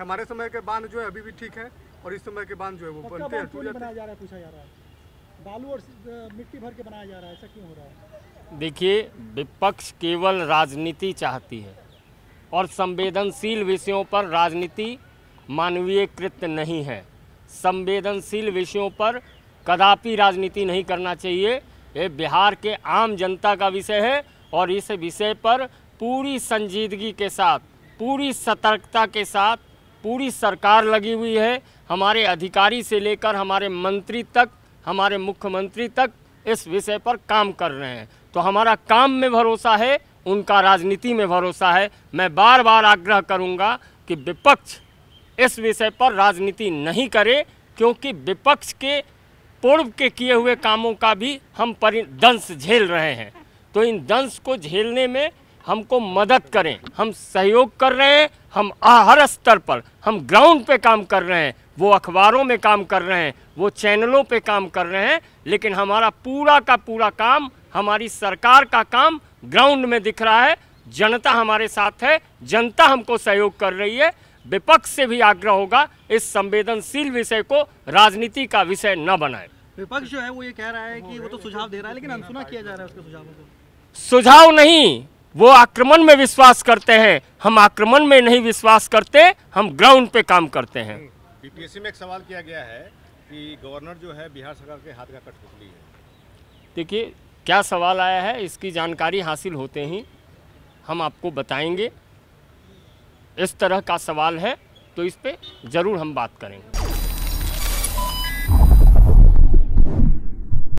हमारे समय के बांध जो है अभी भी ठीक है और इस समय के बांध जो है वो बनते हैं टूट तो जाते हैं पूछा जा रहा है बालू और मिट्टी भर के बनाया जा रहा है ऐसा क्यों हो रहा है देखिए विपक्ष केवल राजनीति चाहती है और संवेदनशील विषयों पर राजनीति मानवीय कृत्य नहीं है संवेदनशील विषयों पर कदापि राजनीति नहीं करना चाहिए ये बिहार के आम जनता का विषय है और इस विषय पर पूरी संजीदगी के साथ पूरी सतर्कता के साथ पूरी सरकार लगी हुई है हमारे अधिकारी से लेकर हमारे मंत्री तक हमारे मुख्यमंत्री तक इस विषय पर काम कर रहे हैं तो हमारा काम में भरोसा है उनका राजनीति में भरोसा है मैं बार बार आग्रह करूंगा कि विपक्ष इस विषय पर राजनीति नहीं करे क्योंकि विपक्ष के पूर्व के किए हुए कामों का भी हम परि दंश झेल रहे हैं तो इन दंश को झेलने में हमको मदद करें हम सहयोग कर रहे हैं हम हर स्तर पर हम ग्राउंड पे काम कर रहे हैं वो अखबारों में काम कर रहे हैं वो चैनलों पे काम कर रहे हैं लेकिन हमारा पूरा का पूरा काम हमारी सरकार का काम ग्राउंड में दिख रहा है जनता हमारे साथ है जनता हमको सहयोग कर रही है विपक्ष से भी आग्रह होगा इस संवेदनशील विषय को राजनीति का विषय न बनाए विपक्ष जो है वो ये कह रहा है कि वो तो सुझाव दे रहा है लेकिन अनसुना किया जा रहा है उसके सुझावों को सुझाव नहीं वो आक्रमण में विश्वास करते हैं हम आक्रमण में नहीं विश्वास करते हम ग्राउंड पे काम करते हैं बीपीएससी में एक सवाल किया गया है कि गवर्नर जो है बिहार सरकार के हाथ का कठपुतली है देखिए क्या सवाल आया है इसकी जानकारी हासिल होते ही हम आपको बताएंगे इस तरह का सवाल है तो इस पर ज़रूर हम बात करेंगे